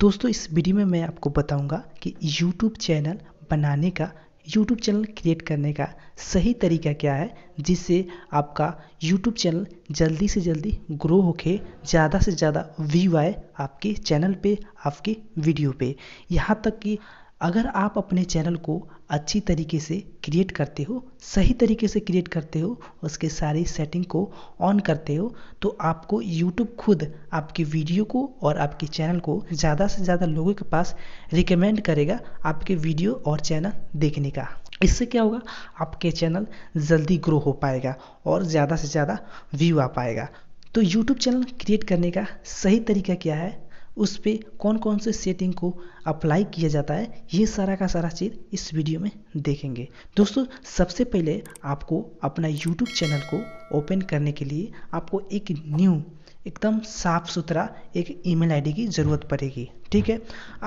दोस्तों इस वीडियो में मैं आपको बताऊंगा कि YouTube चैनल बनाने का YouTube चैनल क्रिएट करने का सही तरीका क्या है जिससे आपका YouTube चैनल जल्दी से जल्दी ग्रो होके ज़्यादा से ज़्यादा व्यू आए आपके चैनल पे आपके वीडियो पे यहाँ तक कि अगर आप अपने चैनल को अच्छी तरीके से क्रिएट करते हो सही तरीके से क्रिएट करते हो उसके सारी सेटिंग को ऑन करते हो तो आपको यूट्यूब खुद आपकी वीडियो को और आपके चैनल को ज़्यादा से ज़्यादा लोगों के पास रिकमेंड करेगा आपके वीडियो और चैनल देखने का इससे क्या होगा आपके चैनल जल्दी ग्रो हो पाएगा और ज़्यादा से ज़्यादा व्यू आ पाएगा तो YouTube चैनल क्रिएट करने का सही तरीका क्या है उस पर कौन कौन से सेटिंग को अप्लाई किया जाता है ये सारा का सारा चीज़ इस वीडियो में देखेंगे दोस्तों सबसे पहले आपको अपना यूट्यूब चैनल को ओपन करने के लिए आपको एक न्यू एकदम साफ़ सुथरा एक ईमेल आईडी की ज़रूरत पड़ेगी ठीक है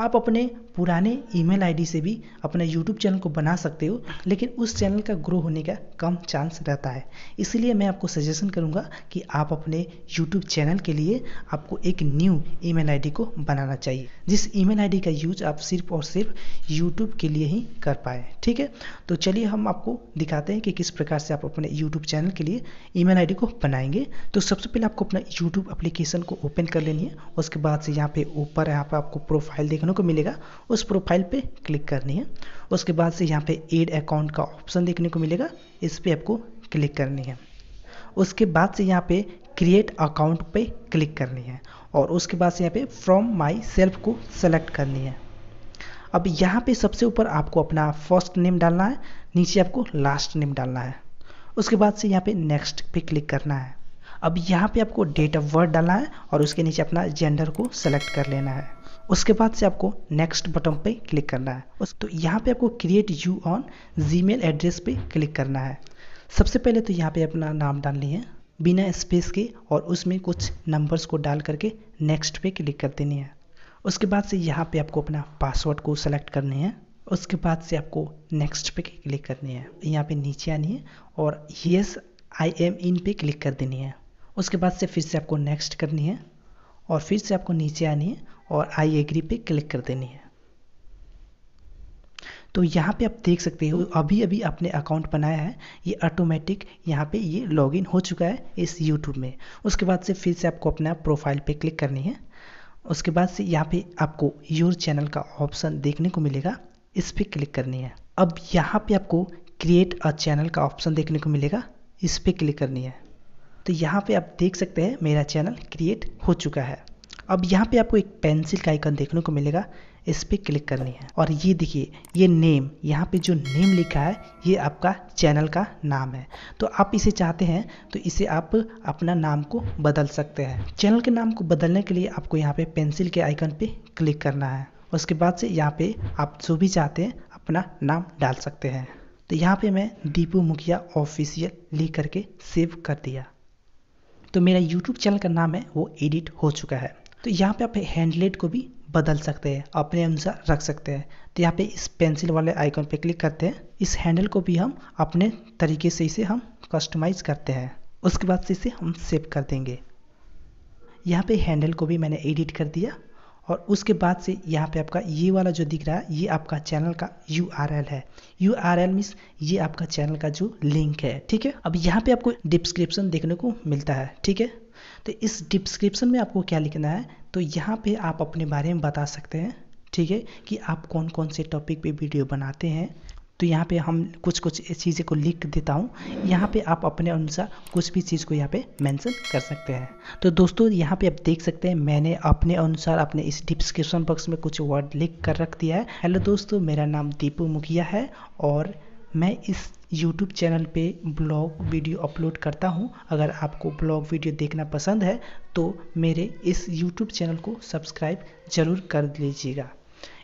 आप अपने पुराने ईमेल आईडी से भी अपने यूट्यूब चैनल को बना सकते हो लेकिन उस चैनल का ग्रो होने का कम चांस रहता है इसलिए मैं आपको सजेशन करूँगा कि आप अपने यूट्यूब चैनल के लिए आपको एक न्यू ईमेल आईडी को बनाना चाहिए जिस ईमेल आईडी का यूज आप सिर्फ और सिर्फ यूट्यूब के लिए ही कर पाए ठीक है तो चलिए हम आपको दिखाते हैं कि किस प्रकार से आप अपने यूट्यूब चैनल के लिए ई मेल को बनाएंगे तो सबसे पहले आपको अपना यूट्यूब अप्लीकेशन को ओपन कर लेनी है उसके बाद से यहाँ पे ऊपर यहाँ पर आप आपको प्रोफाइल देखने को मिलेगा उस प्रोफाइल पे क्लिक करनी है उसके बाद से यहाँ पे एड अकाउंट का ऑप्शन देखने को मिलेगा इस पर आपको क्लिक करनी है उसके बाद से यहाँ पे क्रिएट अकाउंट पे क्लिक करनी है और उसके बाद से यहाँ पे फ्रॉम माई सेल्फ को सेलेक्ट करनी है अब यहाँ पे सबसे ऊपर आपको अपना फर्स्ट नेम डालना है नीचे आपको लास्ट नेम डालना है उसके बाद से यहाँ पे नेक्स्ट पे क्लिक करना है अब यहाँ पे आपको डेट ऑफ बर्थ डालना है और उसके नीचे अपना जेंडर को सेलेक्ट कर लेना है उसके बाद से आपको नेक्स्ट बटन पे क्लिक करना है तो यहाँ पे आपको create your own G address पे क्लिक करना है सबसे पहले तो यहाँ पे अपना नाम डाल लिए बिना स्पेस के और उसमें कुछ नंबर्स को डाल करके नेक्स्ट पे क्लिक कर देनी है उसके बाद से यहाँ पे आपको अपना पासवर्ड को सेलेक्ट करने हैं उसके बाद से आपको नेक्स्ट पे क्लिक करनी है यहाँ पे नीचे आनी है और येस आई एम इन पे क्लिक कर देनी है उसके बाद से फिर से आपको नेक्स्ट करनी है और फिर से आपको नीचे आनी है और आई एग्री पे क्लिक कर देनी है तो यहाँ पे आप देख सकते हो अभी अभी आपने अकाउंट बनाया है ये ऑटोमेटिक यहाँ पे ये लॉगिन हो चुका है इस यूट्यूब में उसके बाद से फिर से आपको अपना प्रोफाइल पे क्लिक करनी है उसके बाद से यहाँ पे आपको योर चैनल का ऑप्शन देखने को मिलेगा इस पर क्लिक करनी है अब यहाँ पे आपको क्रिएट अ चैनल का ऑप्शन देखने को मिलेगा इस पर क्लिक करनी है तो यहाँ पे आप देख सकते हैं मेरा चैनल क्रिएट हो चुका है अब यहाँ पे आपको एक पेंसिल का आइकन देखने को मिलेगा इस पर क्लिक करनी है और ये देखिए ये नेम यहाँ पे जो नेम लिखा है ये आपका चैनल का नाम है तो आप इसे चाहते हैं तो इसे आप अपना नाम को बदल सकते हैं चैनल के नाम को बदलने के लिए आपको यहाँ पे पेंसिल के आइकन पे क्लिक करना है उसके बाद से यहाँ पे आप जो भी चाहते हैं अपना नाम डाल सकते हैं तो यहाँ पे मैं दीपू मुखिया ऑफिशियल लिख करके सेव कर दिया तो मेरा यूट्यूब चैनल का नाम है वो एडिट हो चुका है तो यहाँ पे आप हैंडलेट को भी बदल सकते हैं अपने अनुसार रख सकते हैं तो यहाँ पे इस पेंसिल वाले आइकन पे क्लिक करते हैं इस हैंडल को भी हम अपने तरीके से इसे हम कस्टमाइज़ करते हैं उसके बाद से इसे हम सेव कर देंगे यहाँ पे हैंडल को भी मैंने एडिट कर दिया और उसके बाद से यहाँ पे आपका ये वाला जो दिख रहा है ये आपका चैनल का यू है यू आर मीन्स ये आपका चैनल का जो लिंक है ठीक है अब यहाँ पे आपको डिस्क्रिप्शन देखने को मिलता है ठीक है तो इस डिस्क्रिप्शन में आपको क्या लिखना है तो यहाँ पे आप अपने बारे में बता सकते हैं ठीक है कि आप कौन कौन से टॉपिक पे वीडियो बनाते हैं तो यहाँ पे हम कुछ कुछ चीज़ें को लिख देता हूँ यहाँ पे आप अपने अनुसार कुछ भी चीज़ को यहाँ पे मेंशन कर सकते हैं तो दोस्तों यहाँ पे आप देख सकते हैं मैंने अपने अनुसार अपने इस डिस्क्रिप्शन बॉक्स में कुछ वर्ड लिख कर रख दिया है हेलो दोस्तों मेरा नाम दीपू मुखिया है और मैं इस यूट्यूब चैनल पे ब्लॉग वीडियो अपलोड करता हूँ अगर आपको ब्लॉग वीडियो देखना पसंद है तो मेरे इस यूट्यूब चैनल को सब्सक्राइब ज़रूर कर लीजिएगा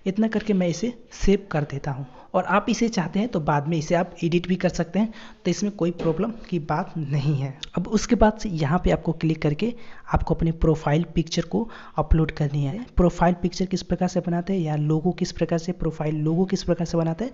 इतना करके मैं इसे सेव कर देता हूँ और आप इसे चाहते हैं तो बाद में इसे आप एडिट भी कर सकते हैं तो इसमें कोई प्रॉब्लम की बात नहीं है अब उसके बाद से यहाँ पे आपको क्लिक करके आपको अपने प्रोफाइल पिक्चर को अपलोड करनी है प्रोफाइल पिक्चर किस प्रकार से बनाते हैं या लोगो किस प्रकार से प्रोफाइल लोगो किस प्रकार से बनाते हैं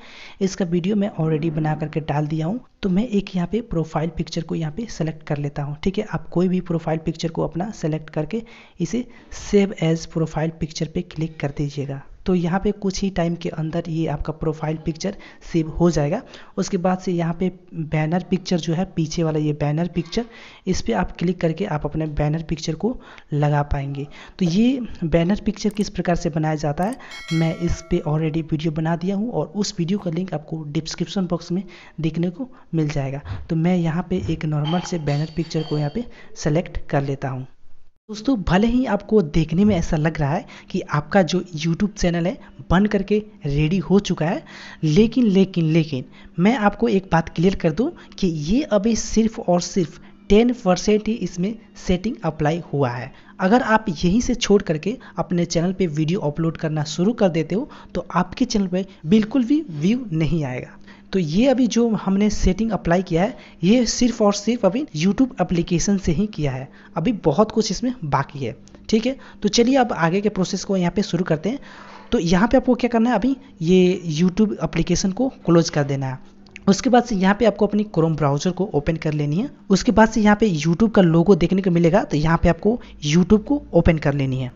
इसका वीडियो मैं ऑलरेडी बना करके डाल दिया हूँ तो मैं एक यहाँ पे प्रोफाइल पिक्चर को यहाँ पे सेलेक्ट कर लेता हूँ ठीक है आप कोई भी प्रोफाइल पिक्चर को अपना सेलेक्ट करके इसे सेव एज प्रोफाइल पिक्चर पे क्लिक कर दीजिएगा तो यहाँ पे कुछ ही टाइम के अंदर ये आपका प्रोफाइल पिक्चर सेव हो जाएगा उसके बाद से यहाँ पे बैनर पिक्चर जो है पीछे वाला ये बैनर पिक्चर इस पर आप क्लिक करके आप अपने बैनर पिक्चर को लगा पाएंगे तो ये बैनर पिक्चर किस प्रकार से बनाया जाता है मैं इस पर ऑलरेडी वीडियो बना दिया हूँ और उस वीडियो का लिंक आपको डिस्क्रिप्शन बॉक्स में देखने को मिल जाएगा तो मैं यहाँ पर एक नॉर्मल से बैनर पिक्चर को यहाँ पर सेलेक्ट कर लेता हूँ दोस्तों भले ही आपको देखने में ऐसा लग रहा है कि आपका जो YouTube चैनल है बन करके रेडी हो चुका है लेकिन लेकिन लेकिन मैं आपको एक बात क्लियर कर दूं कि ये अभी सिर्फ और सिर्फ 10 परसेंट ही इसमें सेटिंग अप्लाई हुआ है अगर आप यहीं से छोड़ करके अपने चैनल पे वीडियो अपलोड करना शुरू कर देते हो तो आपके चैनल पे बिल्कुल भी व्यू नहीं आएगा तो ये अभी जो हमने सेटिंग अप्लाई किया है ये सिर्फ और सिर्फ अभी यूट्यूब एप्लीकेशन से ही किया है अभी बहुत कुछ इसमें बाकी है ठीक है तो चलिए अब आगे के प्रोसेस को यहाँ पे शुरू करते हैं तो यहाँ पे आपको क्या करना है अभी ये यूट्यूब एप्लीकेशन को क्लोज कर देना है उसके बाद से यहाँ पे आपको अपनी क्रोम ब्राउजर को ओपन कर लेनी है उसके बाद से यहाँ पे यूट्यूब का लोगो देखने को मिलेगा तो यहाँ पे आपको यूट्यूब को ओपन कर लेनी है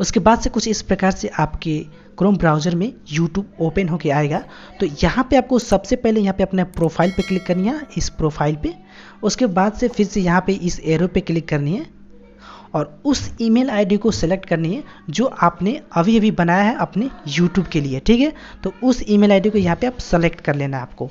उसके बाद से कुछ इस प्रकार से आपके क्रोम ब्राउज़र में यूट्यूब ओपन होके आएगा तो यहाँ पे आपको सबसे पहले यहाँ पे अपने प्रोफाइल पे क्लिक करनी है इस प्रोफाइल पे उसके बाद से फिर से यहाँ पे इस एरो पे क्लिक करनी है और उस ईमेल आईडी को सेलेक्ट करनी है जो आपने अभी अभी बनाया है अपने यूट्यूब के लिए ठीक है तो उस ई मेल को यहाँ पर आप सेलेक्ट कर लेना है आपको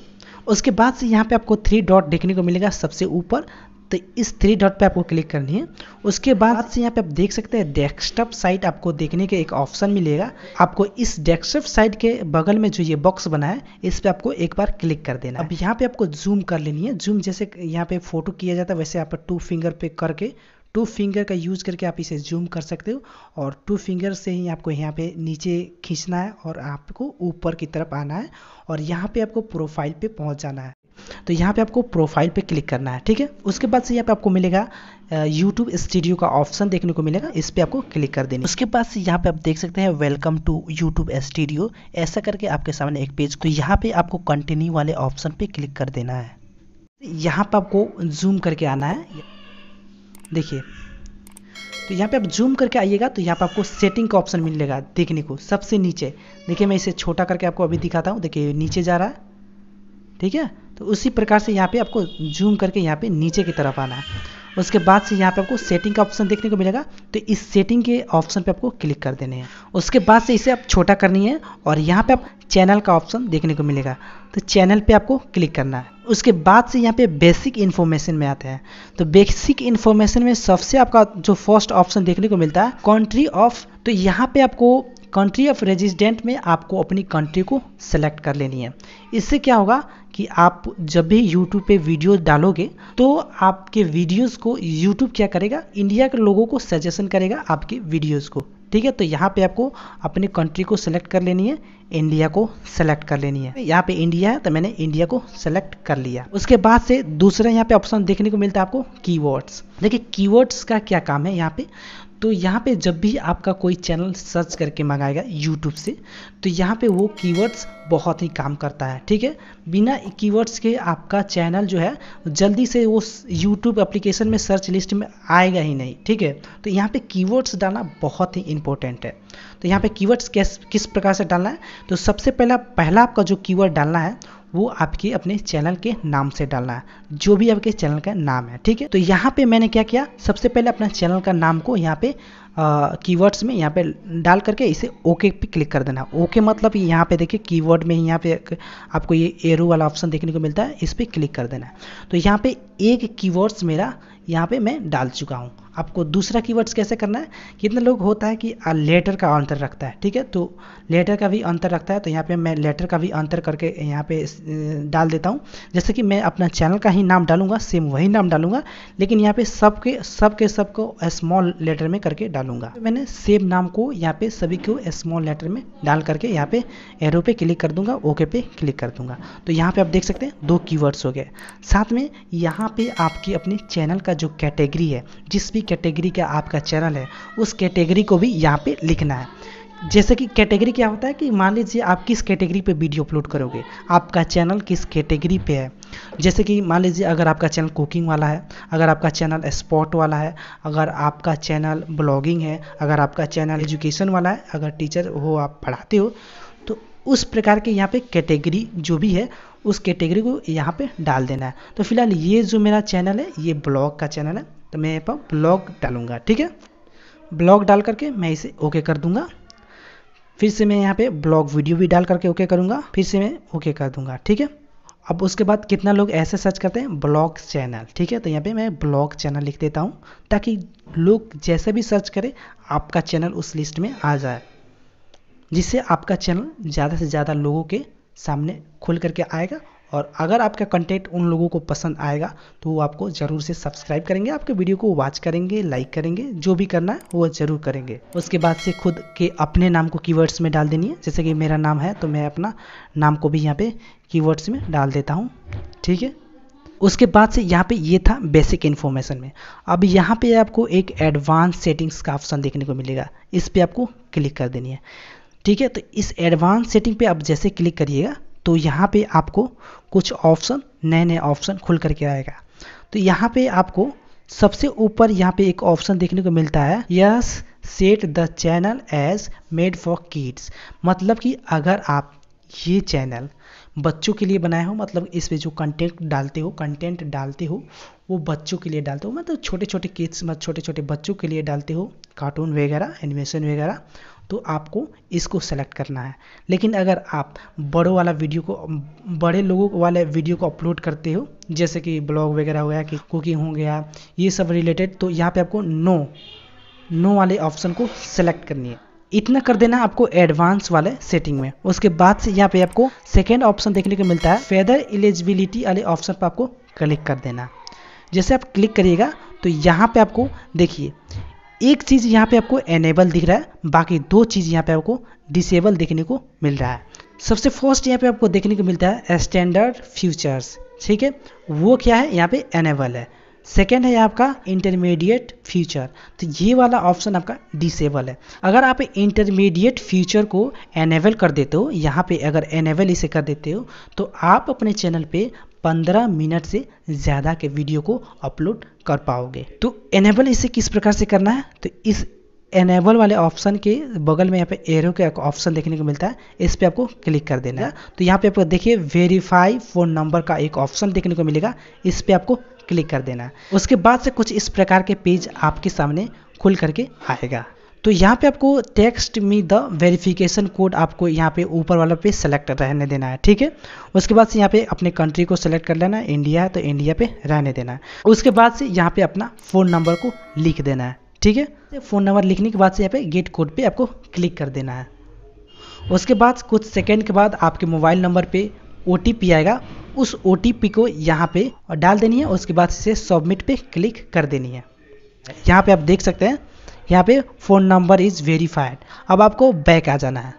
उसके बाद से यहाँ पे आपको थ्री डॉट देखने को मिलेगा सबसे ऊपर तो इस थ्री डॉट पे आपको क्लिक करनी है उसके बाद से यहाँ पे आप देख सकते हैं डेस्कटॉप साइट आपको देखने के एक ऑप्शन मिलेगा आपको इस डेस्कटॉप साइट के बगल में जो ये बॉक्स बना है इस पर आपको एक बार क्लिक कर देना अब यहाँ पे आपको जूम कर लेनी है जूम जैसे यहाँ पे फोटो किया जाता है वैसे आप टू फिंगर पे करके टू फिंगर का यूज़ करके आप इसे जूम कर सकते हो और टू फिंगर से ही आपको यहाँ पे नीचे खींचना है और आपको ऊपर की तरफ आना है और यहाँ पे आपको प्रोफाइल पे पहुँच जाना है तो यहाँ पे आपको प्रोफाइल पे क्लिक करना है ठीक है उसके बाद से यहाँ पे आपको मिलेगा YouTube स्टूडियो का ऑप्शन देखने को मिलेगा इस पर आपको क्लिक कर देना उसके बाद से यहाँ पे आप देख सकते हैं वेलकम टू YouTube स्टूडियो ऐसा करके आपके सामने एक पेज तो यहाँ पे आपको कंटिन्यू वाले ऑप्शन पे क्लिक कर देना है यहाँ पर आपको जूम करके आना है देखिए तो यहाँ पे आप जूम करके आइएगा तो यहाँ पे आपको सेटिंग का ऑप्शन मिलेगा देखने को सबसे नीचे देखिए मैं इसे छोटा करके आपको अभी दिखाता हूँ देखिए नीचे जा रहा है ठीक है तो उसी प्रकार से यहाँ पे आपको जूम करके यहाँ पे नीचे की तरफ आना है उसके बाद से यहाँ पे आपको सेटिंग का ऑप्शन देखने को मिलेगा तो इस सेटिंग के ऑप्शन पे आपको क्लिक कर देने हैं उसके बाद से इसे आप छोटा करनी है और यहाँ पे आप चैनल का ऑप्शन देखने को मिलेगा तो चैनल पे आपको क्लिक करना है उसके बाद से यहाँ पे बेसिक इन्फॉर्मेशन में आते हैं तो बेसिक इन्फॉर्मेशन में सबसे आपका जो फर्स्ट ऑप्शन देखने को मिलता है कंट्री ऑफ तो यहाँ पे आपको कंट्री ऑफ रेजिडेंट में आपको अपनी कंट्री को सेलेक्ट कर लेनी है इससे क्या होगा कि आप जब भी यूट्यूब पे वीडियो डालोगे तो आपके वीडियोस को यूट्यूब क्या करेगा इंडिया के लोगों को सजेशन करेगा आपके वीडियोस को ठीक है तो यहाँ पे आपको अपनी कंट्री को सेलेक्ट कर लेनी है इंडिया को सेलेक्ट कर लेनी है यहाँ पे इंडिया है तो मैंने इंडिया को सेलेक्ट कर लिया उसके बाद से दूसरा यहाँ पे ऑप्शन देखने को मिलता है आपको कीवर्ड्स देखिए कीवर्ड्स का क्या काम है यहाँ पे तो यहाँ पे जब भी आपका कोई चैनल सर्च करके मंगाएगा यूट्यूब से तो यहाँ पे वो कीवर्ड्स बहुत ही काम करता है ठीक है बिना कीवर्ड्स के आपका चैनल जो है जल्दी से वो यूट्यूब एप्लीकेशन में सर्च लिस्ट में आएगा ही नहीं ठीक है तो यहाँ पे कीवर्ड्स डालना बहुत ही इंपॉर्टेंट है तो यहाँ पे कीवर्ड्स कैस किस प्रकार से डालना है तो सबसे पहला पहला आपका जो कीवर्ड डालना है वो आपके अपने चैनल के नाम से डालना है जो भी आपके चैनल का नाम है ठीक है तो यहाँ पे मैंने क्या किया सबसे पहले अपना चैनल का नाम को यहाँ पे कीवर्ड्स में यहाँ पे डाल करके इसे ओके पे क्लिक कर देना ओके मतलब यहाँ पे देखिए कीवर्ड में यहाँ पे आपको ये एरो वाला ऑप्शन देखने को मिलता है इस पर क्लिक कर देना तो यहाँ पे एक कीवर्ड्स मेरा यहाँ पे मैं डाल चुका हूँ आपको दूसरा कीवर्ड्स कैसे करना है कितने लोग होता है कि लेटर का अंतर रखता है ठीक है तो लेटर का भी अंतर रखता है तो यहाँ पे मैं लेटर का भी अंतर करके यहाँ पे डाल देता हूँ जैसे कि मैं अपना चैनल का ही नाम डालूंगा सेम वही नाम डालूंगा लेकिन यहाँ पे सबके सब के सब को स्मॉल लेटर में करके डालूंगा तो मैंने सेम नाम को यहाँ पे सभी को स्मॉल लेटर में डाल करके यहाँ पे एरो पे क्लिक कर दूंगा ओके पे क्लिक कर दूंगा तो यहाँ पे आप देख सकते हैं दो कीवर्ड्स हो गए साथ में यहाँ पे आपकी अपने चैनल का जो कैटेगरी है जिस भी कैटेगरी का आपका चैनल है उस कैटेगरी को भी यहाँ पे लिखना है जैसे कि कैटेगरी क्या होता है कि मान लीजिए आप किस कैटेगरी पे वीडियो अपलोड करोगे आपका चैनल किस कैटेगरी पे है जैसे कि मान लीजिए अगर आपका चैनल कुकिंग वाला है अगर आपका चैनल स्पोर्ट वाला है अगर आपका चैनल ब्लॉगिंग है अगर आपका चैनल एजुकेशन वाला है अगर टीचर हो आप पढ़ाते हो तो उस प्रकार के यहाँ पे कैटेगरी जो भी है उस कैटेगरी को यहाँ पे डाल देना है तो फिलहाल ये जो मेरा चैनल है ये ब्लॉग का चैनल है तो मैं यहाँ पर ब्लॉग डालूंगा ठीक है ब्लॉग डाल करके मैं इसे ओके कर दूंगा फिर से मैं यहाँ पे ब्लॉग वीडियो भी डाल करके ओके करूँगा फिर से मैं ओके कर दूंगा ठीक है अब उसके बाद कितना लोग ऐसे सर्च करते हैं ब्लॉग चैनल ठीक है तो यहाँ पे मैं ब्लॉग चैनल लिख देता हूँ ताकि लोग जैसे भी सर्च करें आपका चैनल उस लिस्ट में आ जाए जिससे आपका चैनल ज़्यादा से ज़्यादा लोगों के सामने खुल करके आएगा और अगर आपका कंटेंट उन लोगों को पसंद आएगा तो वो आपको ज़रूर से सब्सक्राइब करेंगे आपके वीडियो को वॉच करेंगे लाइक करेंगे जो भी करना है वो ज़रूर करेंगे उसके बाद से खुद के अपने नाम को कीवर्ड्स में डाल देनी है जैसे कि मेरा नाम है तो मैं अपना नाम को भी यहाँ पे कीवर्ड्स में डाल देता हूँ ठीक है उसके बाद से यहाँ पे ये था बेसिक इन्फॉर्मेशन में अब यहाँ पे आपको एक एडवांस सेटिंग्स का ऑप्शन देखने को मिलेगा इस पर आपको क्लिक कर देनी है ठीक है तो इस एडवांस सेटिंग पे आप जैसे क्लिक करिएगा तो यहाँ पे आपको कुछ ऑप्शन नए नए ऑप्शन खुल करके आएगा तो यहाँ पे आपको सबसे ऊपर यहाँ पे एक ऑप्शन देखने को मिलता है yes set the channel as made for kids मतलब कि अगर आप ये चैनल बच्चों के लिए बनाए हो मतलब इस पे जो कंटेंट डालते हो कंटेंट डालते हो वो बच्चों के लिए डालते हो मतलब छोटे छोटे किड्स मतलब छोटे छोटे बच्चों के लिए डालते हो कार्टून वगैरह एनिमेशन वगैरह तो आपको इसको सेलेक्ट करना है लेकिन अगर आप बड़ों वाला वीडियो को बड़े लोगों वाले वीडियो को अपलोड करते हो जैसे कि ब्लॉग वगैरह हो गया कि कुकिंग हो गया ये सब रिलेटेड तो यहाँ पे आपको नो नो वाले ऑप्शन को सेलेक्ट करनी है इतना कर देना आपको एडवांस वाले सेटिंग में उसके बाद से यहाँ पे आपको सेकेंड ऑप्शन देखने को मिलता है फेदर एलिजिबिलिटी वाले ऑप्शन पर आपको क्लिक कर देना जैसे आप क्लिक करिएगा तो यहाँ पे आपको देखिए एक चीज़ यहाँ पे आपको एनेबल दिख रहा है बाकी दो चीज़ यहाँ पे आपको डिसेबल देखने को मिल रहा है सबसे फर्स्ट यहाँ पे आपको देखने को मिलता है स्टैंडर्ड फ्यूचर्स ठीक है वो क्या है यहाँ पे एनेबल है सेकेंड है आपका इंटरमीडिएट फ्यूचर तो ये वाला ऑप्शन आपका डिसेबल है अगर आप इंटरमीडिएट फ्यूचर को एनेबल कर देते हो यहाँ पे अगर एनेबल इसे कर देते हो तो आप अपने चैनल पे पंद्रह मिनट से ज़्यादा के वीडियो को अपलोड कर पाओगे तो एनेबल इसे किस प्रकार से करना है तो इस एनेबल वाले ऑप्शन के बगल में यहाँ पे एरो का ऑप्शन देखने को मिलता है इस पर आपको क्लिक कर देना है तो यहाँ पे आपको देखिए वेरीफाई फ़ोन नंबर का एक ऑप्शन देखने को मिलेगा इस पर आपको क्लिक कर देना है उसके बाद से कुछ इस प्रकार के पेज आपके सामने खुल करके आएगा तो यहाँ पे आपको text me the verification code आपको यहाँ पे ऊपर वाला पे सेलेक्ट रहने देना है ठीक है उसके बाद से यहाँ पे अपने कंट्री को सेलेक्ट कर लेना है इंडिया है तो इंडिया पे रहने देना है उसके बाद से यहाँ पे अपना फ़ोन नंबर को लिख देना है ठीक है फ़ोन नंबर लिखने के बाद से यहाँ पे गेट कोड पर आपको क्लिक कर देना है उसके बाद कुछ सेकेंड के बाद आपके मोबाइल नंबर पर ओ आएगा उस ओ को यहाँ पे डाल देनी है उसके बाद से सबमिट पर क्लिक कर देनी है यहाँ पे आप देख सकते हैं यहाँ पे फ़ोन नंबर इज़ वेरीफाइड अब आपको बैक आ जाना है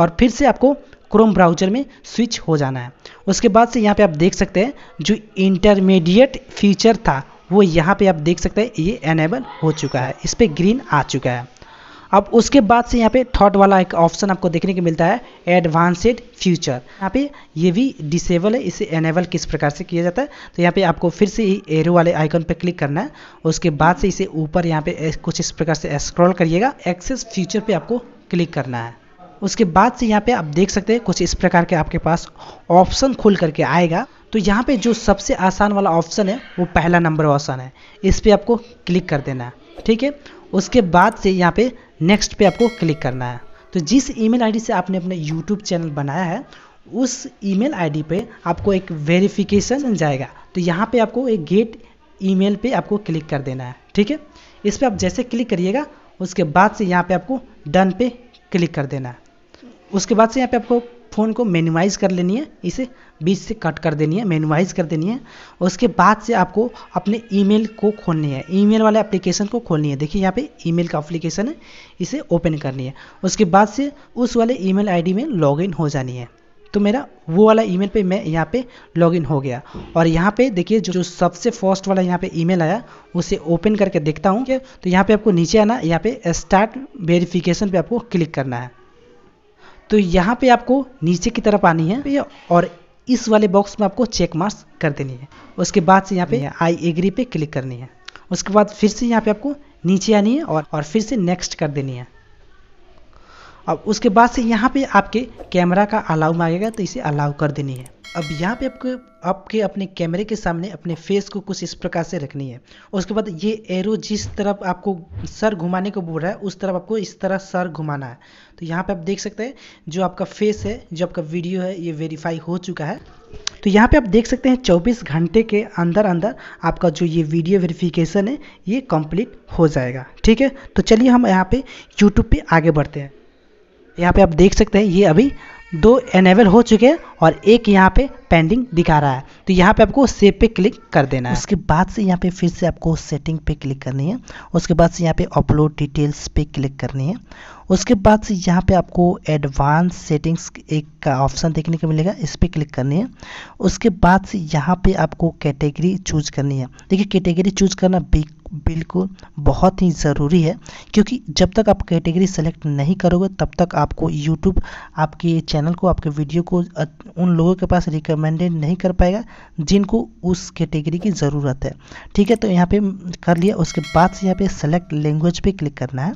और फिर से आपको क्रोम ब्राउजर में स्विच हो जाना है उसके बाद से यहाँ पे आप देख सकते हैं जो इंटरमीडिएट फीचर था वो यहाँ पे आप देख सकते हैं ये एनेबल हो चुका है इस पर ग्रीन आ चुका है अब उसके बाद से यहाँ पे थर्ड वाला एक ऑप्शन आपको देखने को मिलता है एडवांसड फ्यूचर यहाँ पे ये भी डिसेबल है इसे एनेबल किस प्रकार से किया जाता है तो यहाँ पे आपको फिर से एरो वाले आइकन पे क्लिक करना है उसके बाद से इसे ऊपर यहाँ पे कुछ इस प्रकार से स्क्रॉल करिएगा एक्सेस फ्यूचर पे आपको क्लिक करना है उसके बाद से यहाँ पे आप देख सकते हैं कुछ इस प्रकार के आपके पास ऑप्शन खुल करके आएगा तो यहाँ पे जो सबसे आसान वाला ऑप्शन है वो पहला नंबर ऑप्शन है इस पर आपको क्लिक कर देना है ठीक है उसके बाद से यहाँ पे नेक्स्ट पे आपको क्लिक करना है तो जिस ईमेल आईडी से आपने अपने यूट्यूब चैनल बनाया है उस ईमेल आईडी पे आपको एक वेरिफिकेशन जाएगा तो यहाँ पे आपको एक गेट ईमेल पे आपको क्लिक कर देना है ठीक है इस पर आप जैसे क्लिक करिएगा उसके बाद से यहाँ पे आपको डन पे क्लिक कर देना है उसके बाद से यहाँ पे आपको फ़ोन को मेनुमाइज़ कर लेनी है इसे बीच से कट कर देनी है मेनुवाइज कर देनी है उसके बाद से आपको अपने ईमेल को खोलनी है ईमेल वाले एप्लीकेशन को खोलनी है देखिए यहाँ पे ईमेल का एप्लीकेशन है इसे ओपन करनी है उसके बाद से उस वाले ईमेल आईडी में लॉगिन हो जानी है तो मेरा वो वाला ईमेल पे मैं यहाँ पे लॉगिन हो गया और यहाँ पे देखिए जो, जो सबसे फर्स्ट वाला यहाँ पे ईमेल आया उसे ओपन करके देखता हूँ तो यहाँ पे आपको नीचे आना यहाँ पे स्टार्ट वेरिफिकेशन पे आपको क्लिक करना है तो यहाँ पे आपको नीचे की तरफ आनी है और इस वाले बॉक्स में आपको चेक मार्क्स कर देनी है उसके बाद से यहाँ पे आई एग्री पे क्लिक करनी है उसके बाद फिर से यहाँ पे आपको नीचे आनी है और और फिर से नेक्स्ट कर देनी है अब उसके बाद से यहाँ पे आपके कैमरा का अलाउ मांगेगा तो इसे अलाउ कर देनी है अब यहाँ पे आपको आपके अपने कैमरे के सामने अपने फेस को कुछ इस प्रकार से रखनी है उसके बाद ये एरो जिस तरफ आपको सर घुमाने को बोल रहा है उस तरफ आपको इस तरह सर घुमाना है तो यहाँ पे आप देख सकते हैं जो आपका फेस है जो आपका वीडियो है ये वेरीफाई हो चुका है तो यहाँ पे आप देख सकते हैं 24 घंटे के अंदर अंदर आपका जो ये वीडियो वेरिफिकेशन है ये कंप्लीट हो जाएगा ठीक है तो चलिए हम यहाँ पे यूट्यूब पे आगे बढ़ते हैं यहाँ पे आप देख सकते हैं ये अभी दो एनेबल हो चुके हैं और एक यहाँ पे पेंडिंग दिखा रहा है तो यहाँ पे आपको सेव पे क्लिक कर देना है उसके बाद से यहाँ पे फिर से आपको सेटिंग पे क्लिक करनी है उसके बाद से यहाँ पे अपलोड डिटेल्स पे क्लिक करनी है उसके बाद से यहाँ पे आपको एडवांस सेटिंग्स एक का ऑप्शन देखने को मिलेगा इस पर क्लिक करनी है उसके बाद से यहाँ पे आपको कैटेगरी चूज करनी है देखिए कैटेगरी चूज करना बिल्कुल बहुत ही ज़रूरी है क्योंकि जब तक आप कैटेगरी सेलेक्ट नहीं करोगे तब तक आपको यूट्यूब आपके चैनल को आपके वीडियो को उन लोगों के पास रिकमेंडेड नहीं कर पाएगा जिनको उस कैटेगरी की ज़रूरत है ठीक है तो यहाँ पे कर लिया उसके बाद से यहाँ पे सेलेक्ट लैंग्वेज पे क्लिक करना है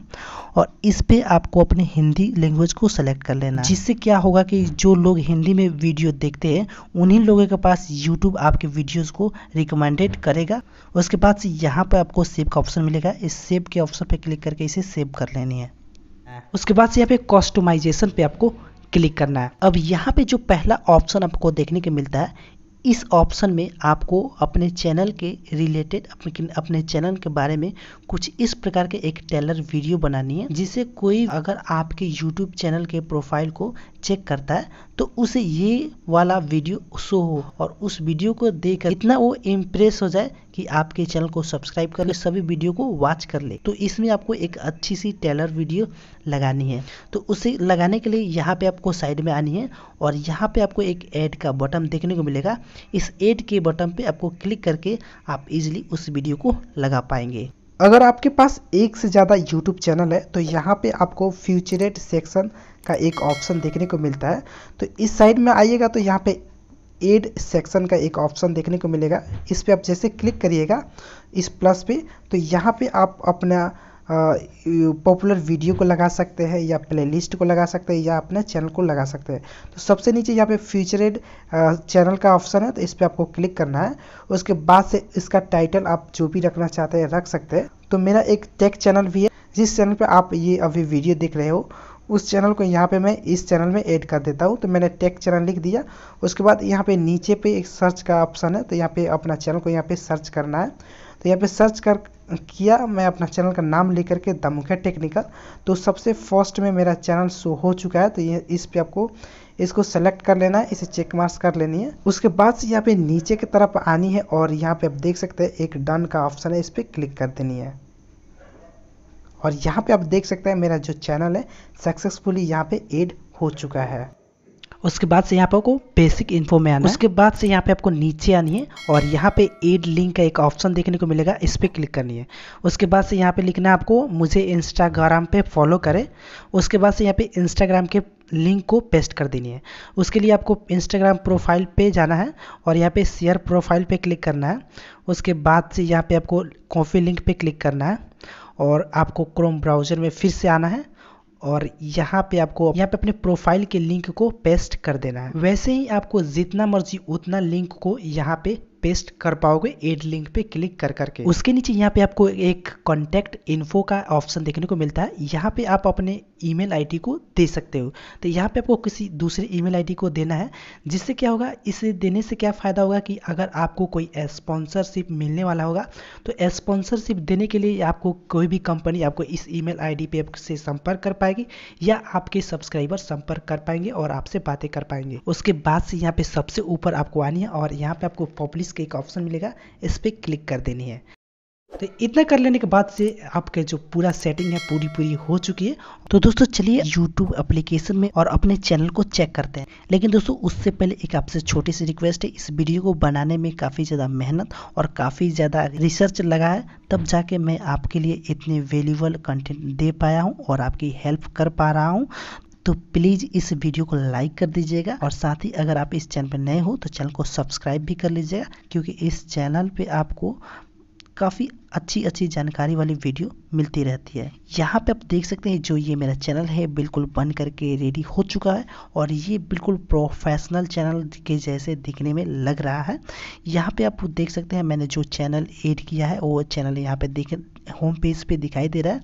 और इस पर आपको अपने हिंदी लैंग्वेज को सेलेक्ट कर लेना है जिससे क्या होगा कि जो लोग हिंदी में वीडियो देखते हैं उन्हीं लोगों के पास यूट्यूब आपके वीडियोज़ को रिकमेंडेड करेगा उसके बाद से यहाँ पर आपको सेव का ऑप्शन मिलेगा इस सेव के ऑप्शन पर क्लिक करके इसे सेव कर लेनी है उसके बाद से यहाँ पे कॉस्टोमाइजेशन पे आपको क्लिक करना है अब यहाँ पे जो पहला ऑप्शन आपको देखने को मिलता है इस ऑप्शन में आपको अपने चैनल के रिलेटेड अपने अपने चैनल के बारे में कुछ इस प्रकार के एक टेलर वीडियो बनानी है जिसे कोई अगर आपके यूट्यूब चैनल के प्रोफाइल को चेक करता है तो उसे ये वाला वीडियो शो हो और उस वीडियो को देखकर इतना वो इम्प्रेस हो जाए कि आपके चैनल को सब्सक्राइब कर ले सभी वीडियो को वॉच कर ले तो इसमें आपको एक अच्छी सी टेलर वीडियो लगानी है तो उसे लगाने के लिए यहाँ पे आपको साइड में आनी है और यहाँ पे आपको एक ऐड का बटन देखने को मिलेगा इस एड के बटन पे आपको क्लिक करके आप इजीली उस वीडियो को लगा पाएंगे अगर आपके पास एक से ज़्यादा YouTube चैनल है तो यहाँ पे आपको फ्यूचरेट सेक्शन का एक ऑप्शन देखने को मिलता है तो इस साइड में आइएगा तो यहाँ पे एड सेक्शन का एक ऑप्शन देखने को मिलेगा इस पर आप जैसे क्लिक करिएगा इस प्लस पे तो यहाँ पे आप अपना पॉपुलर वीडियो को लगा सकते हैं या प्लेलिस्ट को लगा सकते हैं या अपने चैनल को लगा सकते हैं तो सबसे नीचे यहाँ पे फ्यूचरेड चैनल का ऑप्शन है तो इस पर आपको क्लिक करना है उसके बाद से इसका टाइटल आप जो भी रखना चाहते हैं रख सकते हैं तो मेरा एक टेक चैनल भी है जिस चैनल पर आप ये अभी वीडियो देख रहे हो उस चैनल को यहाँ पे मैं इस चैनल में ऐड कर देता हूँ तो मैंने टेक चैनल लिख दिया उसके बाद यहाँ पे नीचे पे एक सर्च का ऑप्शन है तो यहाँ पे अपना चैनल को यहाँ पे सर्च करना है तो यहाँ पे सर्च कर किया मैं अपना चैनल का नाम लेकर के दमुखा टेक्निकल तो सबसे फर्स्ट में मेरा चैनल शो हो चुका है तो ये इस पे आपको इसको सेलेक्ट कर लेना है इसे चेक मार्क्स कर लेनी है उसके बाद से यहाँ पे नीचे की तरफ आनी है और यहाँ पे आप देख सकते हैं एक डन का ऑप्शन है इस पर क्लिक कर देनी है और यहाँ पर आप देख सकते हैं मेरा जो चैनल है सक्सेसफुली यहाँ पर एड हो चुका है उसके बाद से यहाँ पे आपको बेसिक इन्फो में आना उसके बाद से यहाँ पे आपको नीचे आनी है और यहाँ पे एड लिंक का एक ऑप्शन देखने को मिलेगा इस पर क्लिक करनी है उसके बाद से यहाँ पे लिखना है आपको मुझे इंस्टाग्राम पे फॉलो करें उसके बाद से यहाँ पे इंस्टाग्राम के लिंक को पेस्ट कर देनी है उसके लिए आपको इंस्टाग्राम प्रोफाइल पे जाना है और यहाँ पे शेयर प्रोफाइल पे क्लिक करना है उसके बाद से यहाँ पे आपको कॉफ़ी लिंक पे क्लिक करना है और आपको क्रोम ब्राउज़र में फिर से आना है और यहाँ पे आपको यहाँ पे अपने प्रोफाइल के लिंक को पेस्ट कर देना है वैसे ही आपको जितना मर्जी उतना लिंक को यहाँ पे पेस्ट कर पाओगे एड लिंक पे क्लिक कर करके उसके नीचे यहाँ पे आपको एक कॉन्टैक्ट इन्फो का ऑप्शन देखने को मिलता है यहाँ पे आप अपने ईमेल आईडी को दे सकते हो तो यहाँ पे आपको किसी दूसरे ईमेल आईडी को देना है जिससे क्या होगा इसे देने से क्या फ़ायदा होगा कि अगर आपको कोई स्पॉन्सरशिप मिलने वाला होगा तो स्पॉन्सरशिप देने के लिए आपको कोई भी कंपनी आपको इस ईमेल आईडी पे से संपर्क कर पाएगी या आपके सब्सक्राइबर संपर्क कर पाएंगे और आपसे बातें कर पाएंगे उसके बाद से यहाँ पे सबसे ऊपर आपको आनी है और यहाँ पे आपको पब्लिश सर्विस का एक ऑप्शन मिलेगा इस पर क्लिक कर देनी है तो इतना कर लेने के बाद से आपके जो पूरा सेटिंग है पूरी पूरी हो चुकी है तो दोस्तों चलिए यूट्यूब एप्लीकेशन में और अपने चैनल को चेक करते हैं लेकिन दोस्तों उससे पहले एक आपसे छोटी सी रिक्वेस्ट है इस वीडियो को बनाने में काफ़ी ज़्यादा मेहनत और काफ़ी ज़्यादा रिसर्च लगा है तब जाके मैं आपके लिए इतने वेल्यूबल कंटेंट दे पाया हूँ और आपकी हेल्प कर पा रहा हूँ तो प्लीज़ इस वीडियो को लाइक कर दीजिएगा और साथ ही अगर आप इस चैनल पर नए हो तो चैनल को सब्सक्राइब भी कर लीजिएगा क्योंकि इस चैनल पर आपको काफ़ी अच्छी अच्छी जानकारी वाली वीडियो मिलती रहती है यहाँ पे आप देख सकते हैं जो ये मेरा चैनल है बिल्कुल बन करके रेडी हो चुका है और ये बिल्कुल प्रोफेशनल चैनल के जैसे दिखने में लग रहा है यहाँ पे आप देख सकते हैं मैंने जो चैनल एड किया है वो चैनल यहाँ पे देख होम पेज पे दिखाई दे रहा है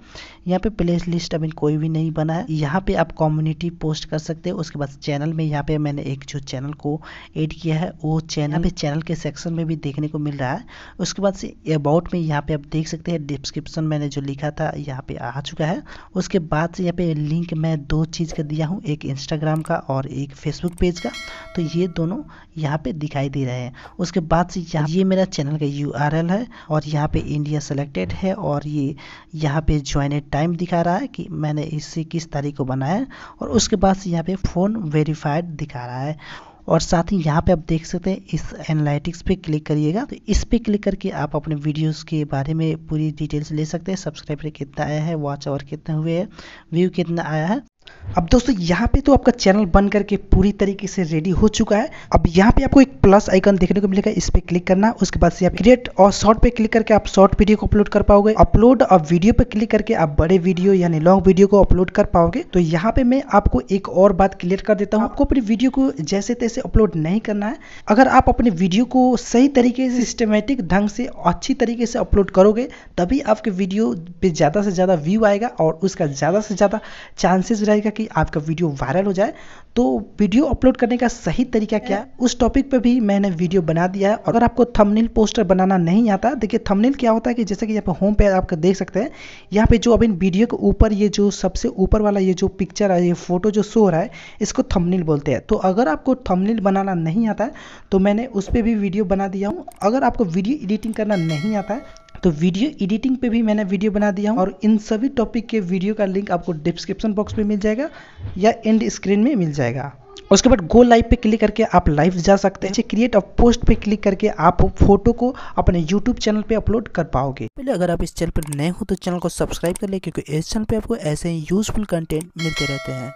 यहाँ पे प्ले लिस्ट अभी कोई भी नहीं बना है यहाँ पे आप कम्युनिटी पोस्ट कर सकते हैं उसके बाद चैनल में यहाँ पे मैंने एक जो चैनल को ऐड किया है वो चैनल पे चैनल हम्म। के सेक्शन में भी देखने को मिल रहा है उसके बाद से अबाउट में यहाँ पे आप देख सकते हैं डिस्क्रिप्शन मैंने जो लिखा था यहाँ पे आ चुका है उसके बाद से यहाँ पे लिंक मैं दो चीज़ का दिया हूँ एक इंस्टाग्राम का और एक फेसबुक पेज का तो ये दोनों यहाँ पे दिखाई दे रहे हैं उसके बाद से यहाँ ये मेरा चैनल का यू है और यहाँ पे इंडिया सेलेक्टेड है और ये यहाँ पे ज्वाइन टाइम दिखा रहा है कि मैंने इससे किस तारीख को बनाया और उसके बाद से यहाँ पे फ़ोन वेरीफाइड दिखा रहा है और साथ ही यहाँ पे आप देख सकते हैं इस एनालिटिक्स पे क्लिक करिएगा तो इस पे क्लिक करके आप अपने वीडियोस के बारे में पूरी डिटेल्स ले सकते हैं सब्सक्राइबर कितना आया है वॉच आवर कितना हुए हैं व्यू कितना आया है अब दोस्तों यहाँ पे तो आपका चैनल बन करके पूरी तरीके से रेडी हो चुका है अब यहाँ पे आपको एक प्लस आइकन देखने को मिलेगा इस पर क्लिक करना उसके बाद से आप क्रिएट और शॉर्ट पे क्लिक करके आप शॉर्ट वीडियो को अपलोड कर पाओगे अपलोड और वीडियो पे क्लिक करके आप बड़े वीडियो यानी लॉन्ग वीडियो को अपलोड कर पाओगे तो यहाँ पे मैं आपको एक और बात क्लियर कर देता हूँ आपको अपनी वीडियो को जैसे तैसे अपलोड नहीं करना है अगर आप अपने वीडियो को सही तरीके से सिस्टमेटिक ढंग से अच्छी तरीके से अपलोड करोगे तभी आपके वीडियो पे ज़्यादा से ज़्यादा व्यू आएगा और उसका ज़्यादा से ज़्यादा चांसेस रहेगा कि आपका वीडियो वायरल हो जाए तो वीडियो अपलोड करने का सही तरीका क्या है उस टॉपिक पे भी मैंने वीडियो बना दिया है अगर आपको थंबनेल पोस्टर बनाना नहीं आता देखिए थंबनेल क्या होता है कि जैसे कि यहाँ पे होम पे आप देख सकते हैं यहाँ पे जो अभी वीडियो के ऊपर ये जो सबसे ऊपर वाला ये जो पिक्चर है ये फोटो जो शो रहा है इसको थमनील बोलते हैं तो अगर आपको थमनील बनाना नहीं आता है तो मैंने उस पर भी वीडियो बना दिया हूँ अगर आपको वीडियो एडिटिंग करना नहीं आता है तो वीडियो एडिटिंग पे भी मैंने वीडियो बना दिया हूँ और इन सभी टॉपिक के वीडियो का लिंक आपको डिस्क्रिप्शन बॉक्स में मिल जाएगा या एंड स्क्रीन में मिल जाएगा उसके बाद गो लाइव पे क्लिक करके आप लाइव जा सकते हैं क्रिएट और पोस्ट पे क्लिक करके आप फोटो को अपने यूट्यूब चैनल पे अपलोड कर पाओगे पहले अगर आप इस चैनल पर नए हो तो चैनल को सब्सक्राइब कर ले क्योंकि इस चैनल पे आपको ऐसे ही यूजफुल कंटेंट मिलते रहते हैं